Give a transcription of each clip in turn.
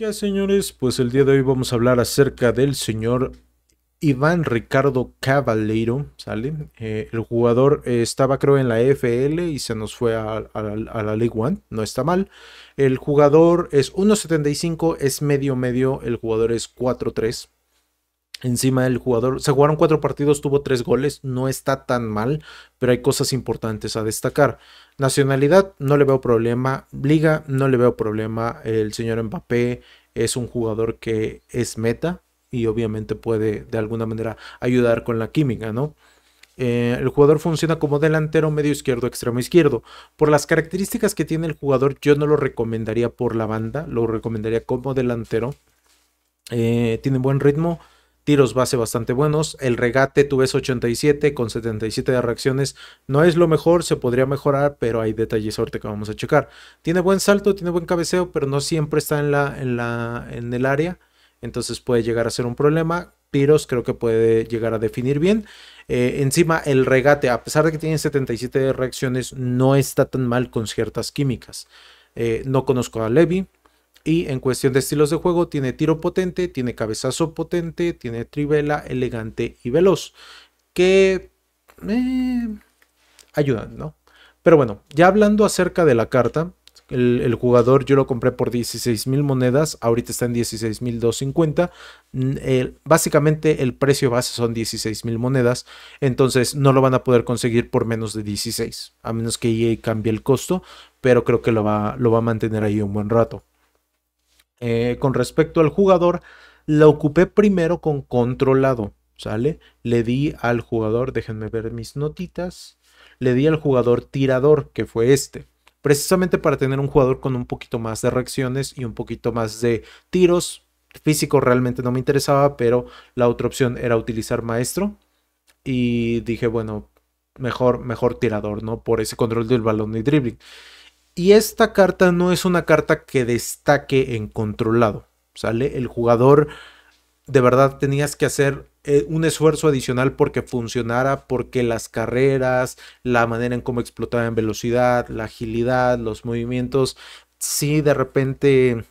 ¿Qué señores? Pues el día de hoy vamos a hablar acerca del señor Iván Ricardo Cavaleiro, ¿sale? Eh, el jugador eh, estaba creo en la FL y se nos fue a, a, la League One, no está mal. El jugador es 1.75, es medio medio, el jugador es 4.3 encima del jugador. Se jugaron cuatro partidos, tuvo tres goles, no está tan mal, pero hay cosas importantes a destacar. Nacionalidad, no le veo problema. Liga, no le veo problema. El señor Mbappé es un jugador que es meta y obviamente puede de alguna manera ayudar con la química, ¿no? Eh, el jugador funciona como delantero, medio izquierdo, extremo izquierdo. Por las características que tiene el jugador, yo no lo recomendaría por la banda, lo recomendaría como delantero. Eh, tiene buen ritmo, tiros base bastante buenos. El regate tú ves 87 con 77 de reacciones. No es lo mejor, se podría mejorar, pero hay detalles ahorita que vamos a checar. Tiene buen salto, tiene buen cabeceo, pero no siempre está en, la, en, la, en el área. Entonces puede llegar a ser un problema. Tiros creo que puede llegar a definir bien. Eh, encima el regate, a pesar de que tiene 77 de reacciones, no está tan mal con ciertas químicas. Eh, no conozco a Levi, y en cuestión de estilos de juego, tiene tiro potente, tiene cabezazo potente, tiene trivela elegante y veloz. Que eh, ayudan, ¿no? Pero bueno, ya hablando acerca de la carta, el, jugador yo lo compré por 16.000 monedas, ahorita está en 16.250. Mm, básicamente el precio base son 16.000 monedas, entonces no lo van a poder conseguir por menos de 16, a menos que EA cambie el costo, pero creo que lo va, lo va a mantener ahí un buen rato. Eh, con respecto al jugador, la ocupé primero con controlado, ¿sale? Le di al jugador, déjenme ver mis notitas, le di al jugador tirador, que fue este. Precisamente para tener un jugador con un poquito más de reacciones y un poquito más de tiros. Físico realmente no me interesaba, pero la otra opción era utilizar maestro. Y dije, bueno, mejor, mejor tirador, ¿no? Por ese control del balón y dribbling. Y esta carta no es una carta que destaque en controlado. ¿Sale? El jugador de verdad tenías que hacer eh, un esfuerzo adicional porque funcionara, porque las carreras, la manera en cómo en velocidad, la agilidad, los movimientos, sí de repente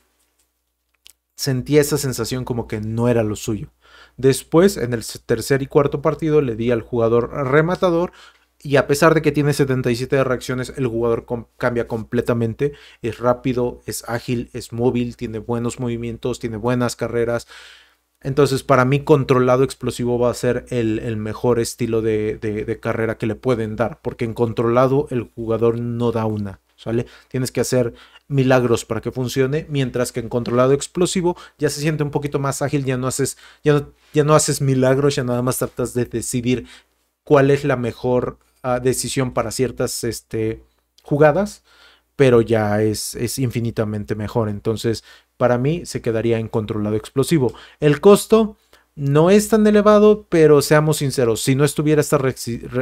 sentía esa sensación como que no era lo suyo. Después, en el tercer y cuarto partido, le di al jugador rematador y a pesar de que tiene 77 de reacciones, el jugador cambia completamente. Es rápido, es ágil, es móvil, tiene buenos movimientos, tiene buenas carreras. Entonces, para mí, controlado explosivo va a ser el, mejor estilo de, carrera que le pueden dar. Porque en controlado el jugador no da una. ¿Sale? Tienes que hacer milagros para que funcione. Mientras que en controlado explosivo ya se siente un poquito más ágil. Ya no haces, ya no haces milagros, ya nada más tratas de decidir cuál es la mejor Ah, decisión para ciertas este, jugadas, pero ya es, es infinitamente mejor. Entonces, para mí se quedaría en controlado explosivo. El costo no es tan elevado, pero seamos sinceros, si no estuviera esta,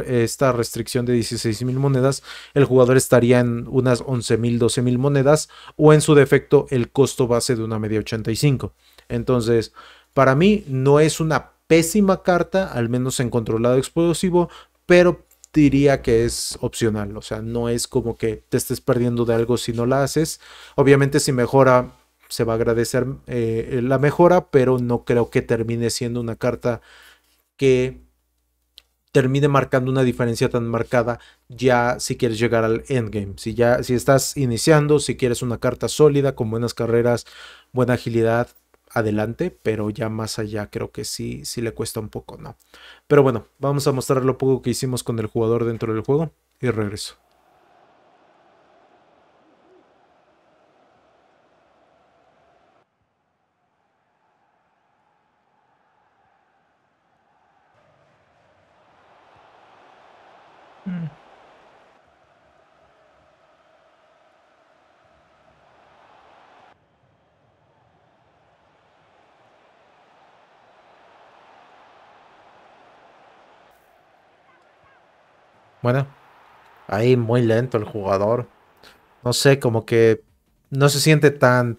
esta restricción de 16.000 monedas, el jugador estaría en unas 11.000, 12.000 monedas o en su defecto el costo base de una media 85. Entonces, para mí no es una pésima carta, al menos en controlado explosivo, pero diría que es opcional, o sea, no es como que te estés perdiendo de algo si no la haces. Obviamente si mejora, se va a agradecer eh, la mejora, pero no creo que termine siendo una carta que termine marcando una diferencia tan marcada ya si quieres llegar al endgame. Si ya si estás iniciando, si quieres una carta sólida con buenas carreras, buena agilidad, adelante, pero ya más allá creo que sí, sí le cuesta un poco, ¿no? Pero bueno, vamos a mostrar lo poco que hicimos con el jugador dentro del juego y regreso. Bueno, ahí muy lento el jugador. No sé, como que no se siente tan,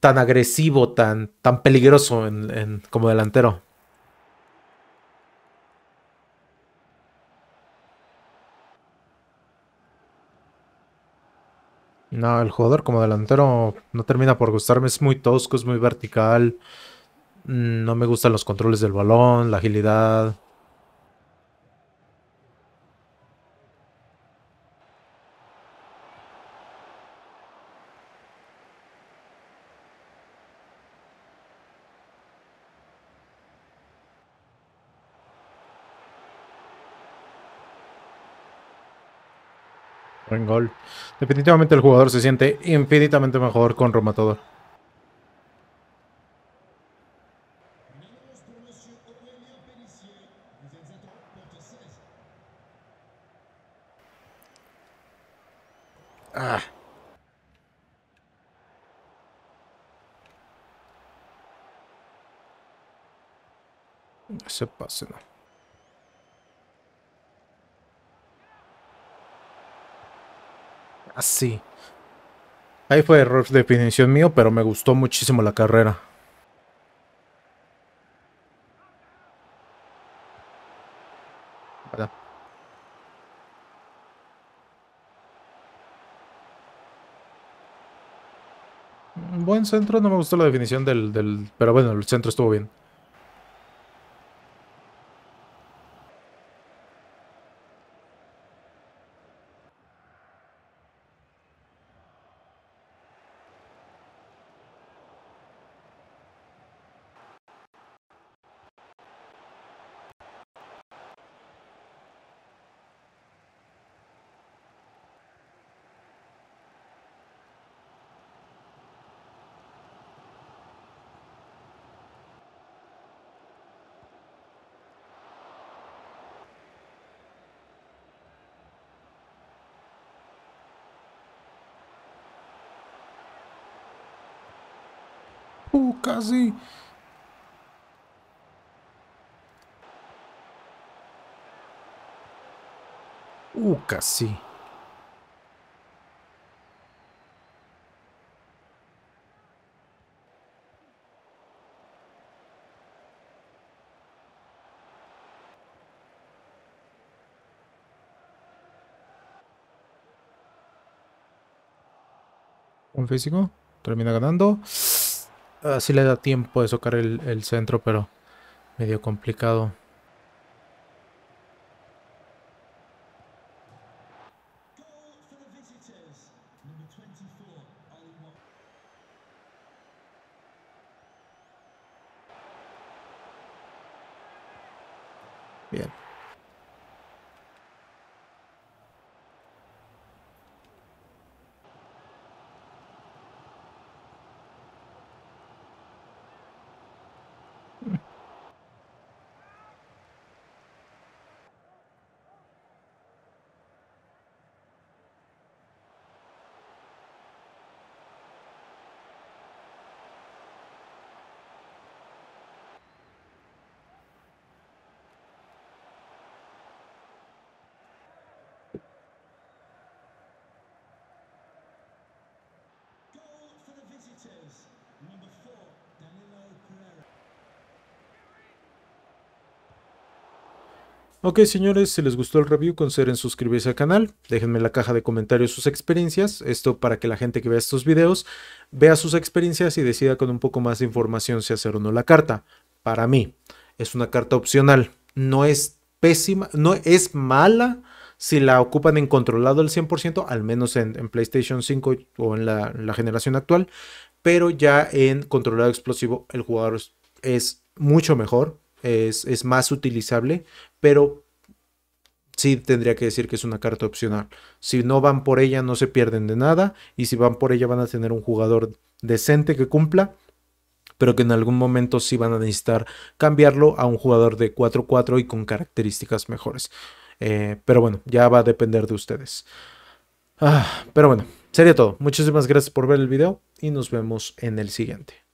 tan agresivo, tan, tan peligroso como delantero. No, el jugador como delantero no termina por gustarme. Es muy tosco, es muy vertical. Mm, no me gustan los controles del balón, la agilidad. Buen gol. Definitivamente el jugador se siente infinitamente mejor con Romatador. Ah. se pase Así. Ah, Ahí fue error de definición mío, pero me gustó muchísimo la carrera. Buen centro, no me gustó la definición del, del... Pero bueno, el centro estuvo bien. Uh, casi. casi. Un físico. Termina ganando. Así ah, le da tiempo de socar el, el centro, pero medio complicado. Bien. Ok señores, si les gustó el review consideren suscribirse al canal, déjenme en la caja de comentarios sus experiencias, esto para que la gente que vea estos videos vea sus experiencias y decida con un poco más de información si hacer o no la carta. Para mí, es una carta opcional, no es pésima, no es mala si la ocupan en controlado al 100%, al menos en, PlayStation 5 o en la, en la generación actual, pero ya en controlado explosivo el jugador es mucho mejor, es, más utilizable, pero sí tendría que decir que es una carta opcional. Si no van por ella, no se pierden de nada. Y si van por ella, van a tener un jugador decente que cumpla. Pero que en algún momento sí van a necesitar cambiarlo a un jugador de 4-4 y con características mejores. Eh, pero bueno, ya va a depender de ustedes. Ah, pero bueno, sería todo. Muchísimas gracias por ver el video y nos vemos en el siguiente.